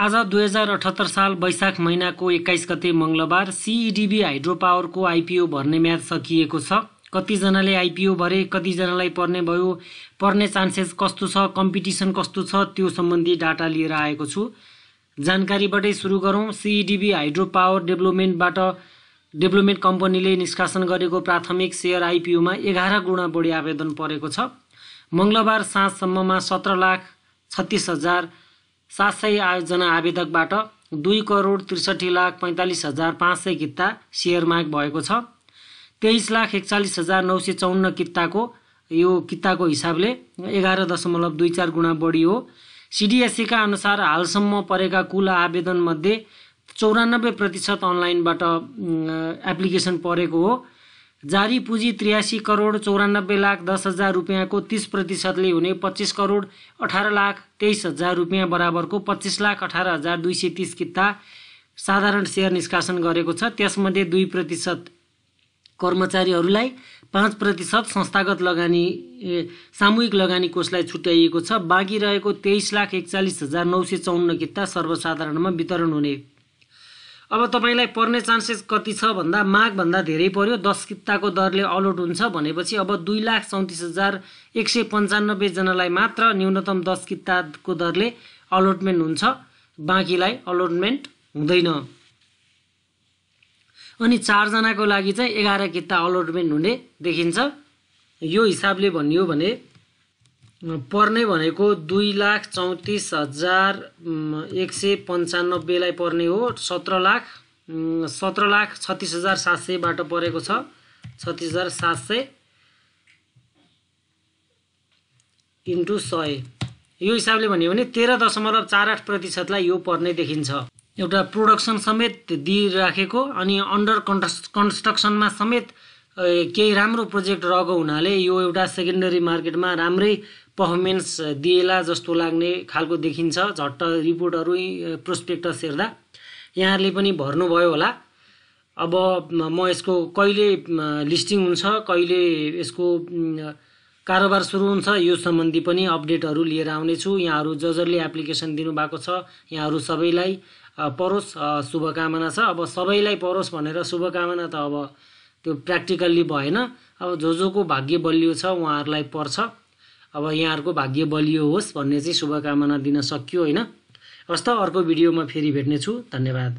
आज दुई हजार अठहत्तर साल वैशाख महिनाको एक्काइस गते मङ्गलबार सिइडिबी हाइड्रो पावरको आइपिओ भर्ने म्याद सकिएको छ कतिजनाले आइपिओ भरे कतिजनालाई पर्ने भयो पर्ने चान्सेस कस्तो छ कम्पिटिसन कस्तो छ त्यो सम्बन्धी डाटा लिएर आएको छु जानकारीबाटै सुरु गरौँ सिइडिबी हाइड्रो पावर डेभलपमेन्टबाट डेभलपमेन्ट कम्पनीले निष्कासन गरेको प्राथमिक सेयर आइपिओमा एघार गुणा बढी आवेदन परेको छ मङ्गलबार साँझसम्ममा सत्र लाख छत्तिस हजार सात सय आयोजना आवेदकबाट दुई करोड त्रिसठी लाख पैँतालिस हजार पाँच सय किता सेयर माग भएको छ तेइस लाख एकचालिस हजार नौ सय चौन्न किताको यो किताको हिसाबले एघार दशमलव दुई चार गुणा बढी हो सिडिएससीका अनुसार हालसम्म परेका कुल आवेदनमध्ये चौरानब्बे प्रतिशत अनलाइनबाट एप्लिकेसन परेको हो जारी पुँजी त्रियासी करोड चौरानब्बे लाख दस हजार रुपियाँको तिस प्रतिशतले हुने पच्चिस करोड अठार लाख तेइस हजार रुपियाँ बराबरको पच्चिस लाख अठार हजार दुई सय तिस किता साधारण सेयर निष्कासन गरेको छ त्यसमध्ये दुई प्रतिशत कर्मचारीहरूलाई पाँच प्रतिशत संस्थागत लगानी सामूहिक लगानी कोषलाई छुट्याइएको छ बाँकी रहेको तेइस लाख एकचालिस हजार नौ सय चौन्न किता सर्वसाधारणमा वितरण हुने अब तपाईँलाई पर्ने चान्सेस कति छ भन्दा माघभन्दा धेरै पर्यो दस किताको दरले अलोट हुन्छ भनेपछि अब दुई लाख चौतिस हजार एक सय पन्चानब्बेजनालाई मात्र न्यूनतम दस किताको दरले अलोटमेन्ट हुन्छ बाँकीलाई अलोटमेन्ट हुँदैन अनि चारजनाको लागि चाहिँ एघार किता अलोटमेन्ट हुने देखिन्छ यो हिसाबले भनियो भने पर्ने भनेको दुई लाख चौतिस हजार एक सय पन्चानब्बेलाई पर्ने हो सत्र लाख सत्र लाख छत्तिस हजार सात सयबाट परेको छ छत्तिस हजार सात सय इन्टु सय यो हिसाबले भन्यो भने तेह्र दशमलव चार आठ प्रतिशतलाई यो पर्ने देखिन्छ एउटा प्रोडक्सन समेत दिइराखेको अनि अन्डर कन्ट्रस कन्स्ट्रक्सनमा समेत केही राम्रो प्रोजेक्ट रहेको हुनाले यो एउटा सेकेन्डरी मार्केटमा राम्रै पर्फर्मेन्स दिएला जस्तो लाग्ने खालको देखिन्छ झट्ट रिपोर्टहरू प्रोस्पेक्टस हेर्दा यहाँहरूले पनि भर्नुभयो होला अब म यसको कहिले लिस्टिङ हुन्छ कहिले यसको कारोबार सुरु हुन्छ यो सम्बन्धी पनि अपडेटहरू लिएर आउनेछु यहाँहरू ज जसले एप्लिकेसन दिनुभएको छ यहाँहरू सबैलाई परोस् शुभकामना छ अब सबैलाई परोस् भनेर शुभकामना त अब त्यो प्र्याक्टिकल्ली भएन अब जो जोको भाग्य बलियो छ उहाँहरूलाई पर्छ अब यहाँहरूको भाग्य बलियो होस् भन्ने चाहिँ शुभकामना दिन सकियो होइन हस् त अर्को भिडियोमा फेरि भेट्नेछु धन्यवाद